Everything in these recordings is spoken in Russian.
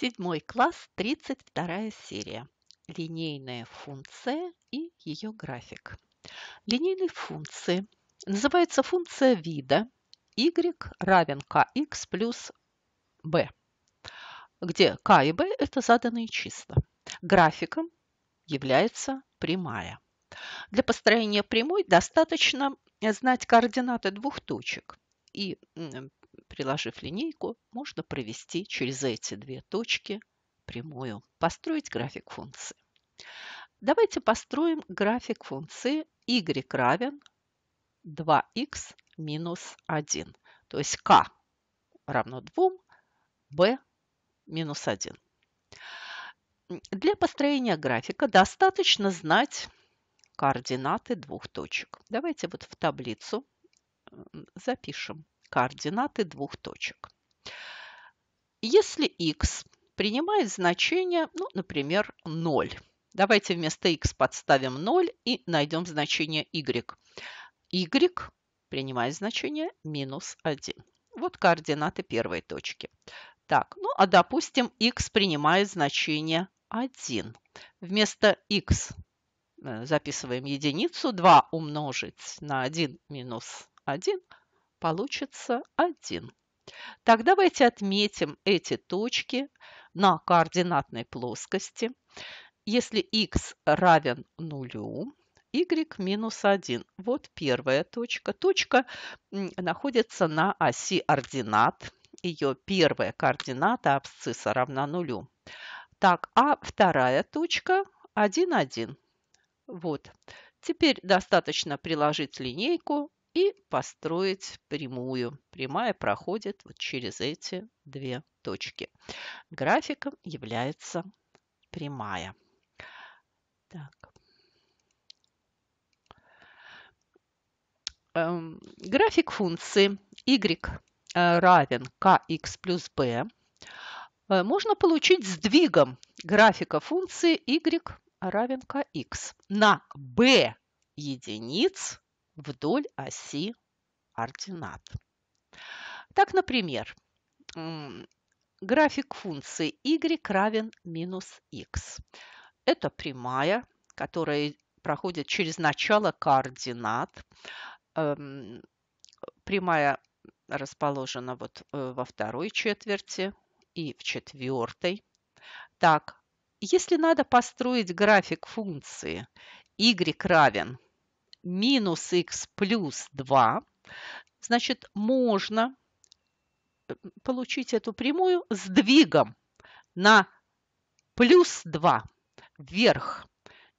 Седьмой класс, 32 серия. Линейная функция и ее график. Линейные функции. Называется функция вида y равен kx плюс b, где k и b – это заданные числа. Графиком является прямая. Для построения прямой достаточно знать координаты двух точек – и Приложив линейку, можно провести через эти две точки прямую, построить график функции. Давайте построим график функции y равен 2x минус 1. То есть k равно 2, b минус 1. Для построения графика достаточно знать координаты двух точек. Давайте вот в таблицу запишем координаты двух точек. Если x принимает значение, ну, например, 0. Давайте вместо x подставим 0 и найдем значение y. y принимает значение минус 1. Вот координаты первой точки. Так, ну а допустим, x принимает значение 1. Вместо x э, записываем единицу. 2 умножить на 1 минус 1 получится 1. Так давайте отметим эти точки на координатной плоскости. Если x равен нулю, y минус 1. Вот первая точка. Точка находится на оси ординат. Ее первая координата абсцисса равна нулю. Так, а вторая точка 1, 1. Вот. Теперь достаточно приложить линейку и построить прямую. Прямая проходит вот через эти две точки. Графиком является прямая. Так. Эм, график функции y э, равен kx плюс b э, можно получить сдвигом графика функции y равен kx на b единиц вдоль оси ординат. Так, например, график функции y равен минус x. Это прямая, которая проходит через начало координат. Эм, прямая расположена вот э, во второй четверти и в четвертой. Так, если надо построить график функции y равен минус x плюс 2, значит, можно э, получить эту прямую сдвигом на плюс 2 вверх.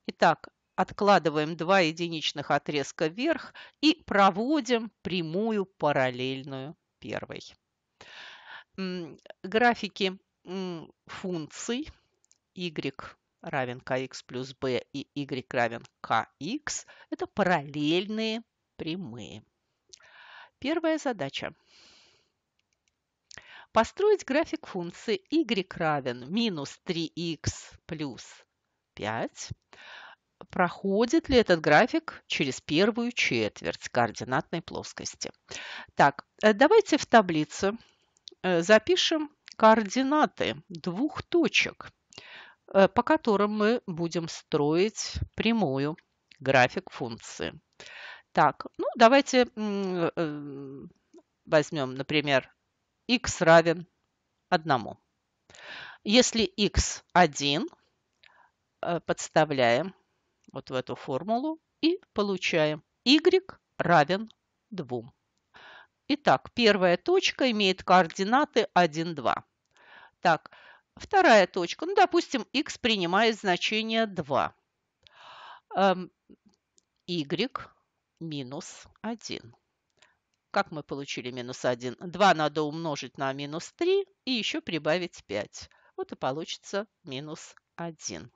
Итак, откладываем два единичных отрезка вверх и проводим прямую параллельную первой. Графики функций y равен kx плюс b и y равен kx – это параллельные прямые. Первая задача. Построить график функции y равен минус 3x плюс 5. Проходит ли этот график через первую четверть координатной плоскости? Так, э, давайте в таблице э, запишем координаты двух точек Э, по которым мы будем строить прямую график функции. Так, ну давайте эм, возьмем, например, x равен 1. Если x 1, э, подставляем вот в эту формулу и получаем y равен 2. Итак, первая точка имеет координаты 1, 2. Так, Вторая точка, ну, допустим, x принимает значение 2. Эм, y минус 1. Как мы получили минус 1? 2 надо умножить на минус 3 и еще прибавить 5. Вот и получится минус 1.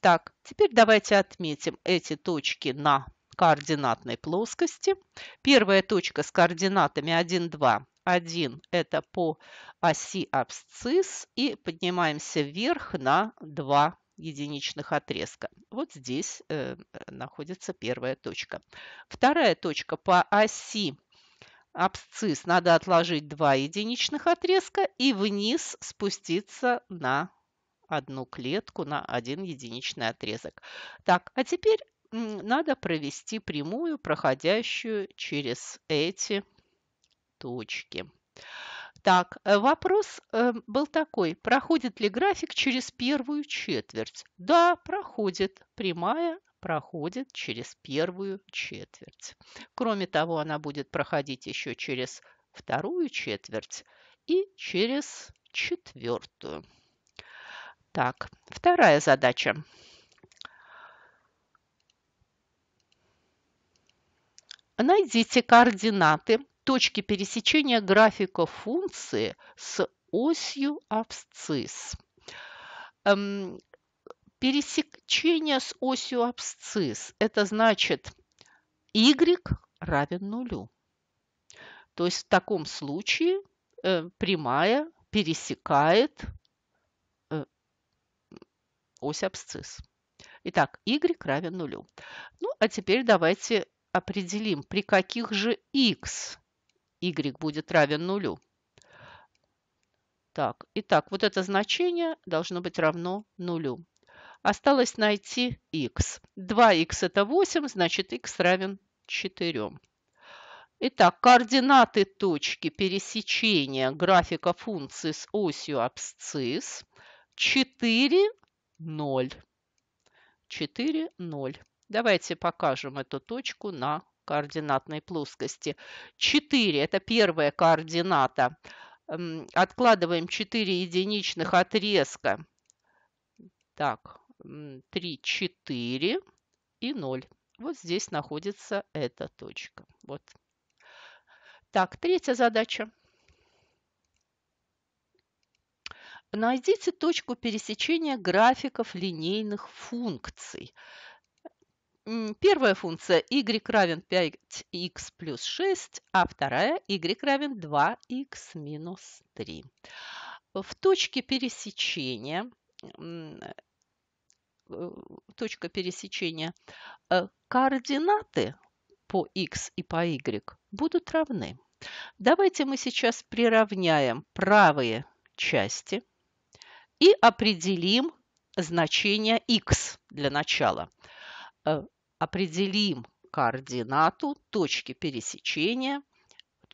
Так, теперь давайте отметим эти точки на координатной плоскости. Первая точка с координатами 1, 2 1 – это по оси абсцисс и поднимаемся вверх на 2 единичных отрезка. Вот здесь э, находится первая точка. Вторая точка по оси абсцисс надо отложить 2 единичных отрезка и вниз спуститься на одну клетку, на один единичный отрезок. Так, а теперь надо провести прямую, проходящую через эти точки. Так, э, вопрос э, был такой. Проходит ли график через первую четверть? Да, проходит. Прямая проходит через первую четверть. Кроме того, она будет проходить еще через вторую четверть и через четвертую. Так, вторая задача. Найдите координаты точки пересечения графика функции с осью абсцисс. Эм, пересечение с осью абсцисс – это значит y равен нулю. То есть в таком случае э, прямая пересекает э, ось абсцисс. Итак, y равен нулю. Ну, а теперь давайте определим, при каких же x y будет равен нулю. Так, итак, вот это значение должно быть равно нулю. Осталось найти x. 2x это 8, значит x равен 4. Итак, координаты точки пересечения графика функции с осью абсцисс 4, 0. 4, 0. Давайте покажем эту точку на координатной плоскости. 4 – это первая координата. Откладываем 4 единичных отрезка. Так, 3, 4 и 0. Вот здесь находится эта точка. Вот. Так, третья задача. Найдите точку пересечения графиков линейных функций. Первая функция y равен 5x плюс 6, а вторая y равен 2x минус 3. В точке пересечения э, точка пересечения э, координаты по x и по y будут равны. Давайте мы сейчас приравняем правые части и определим значение x для начала – Э, определим координату точки пересечения,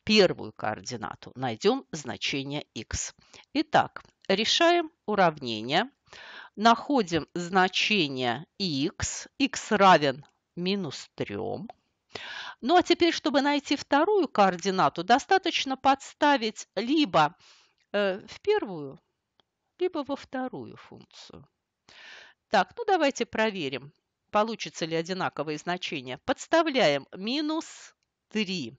первую координату найдем значение x. Итак, решаем уравнение, находим значение x, x равен минус 3. Ну а теперь, чтобы найти вторую координату, достаточно подставить либо э, в первую, либо во вторую функцию. Так, ну давайте проверим. Получится ли одинаковые значения? Подставляем минус 3.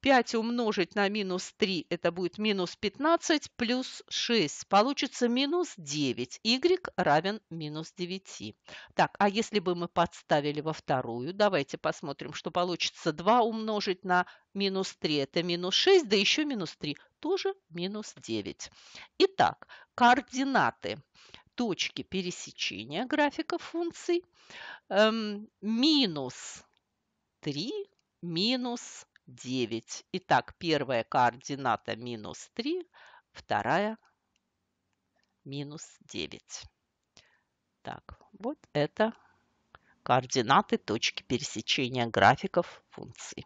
5 умножить на минус 3 – это будет минус 15 плюс 6. Получится минус 9. Y равен минус 9. Так, а если бы мы подставили во вторую? Давайте посмотрим, что получится. 2 умножить на минус 3 – это минус 6, да еще минус 3 – тоже минус 9. Итак, координаты точки пересечения графиков функций эм, минус 3 минус 9. Итак, первая координата минус 3, вторая минус 9. Так, вот это координаты точки пересечения графиков функций.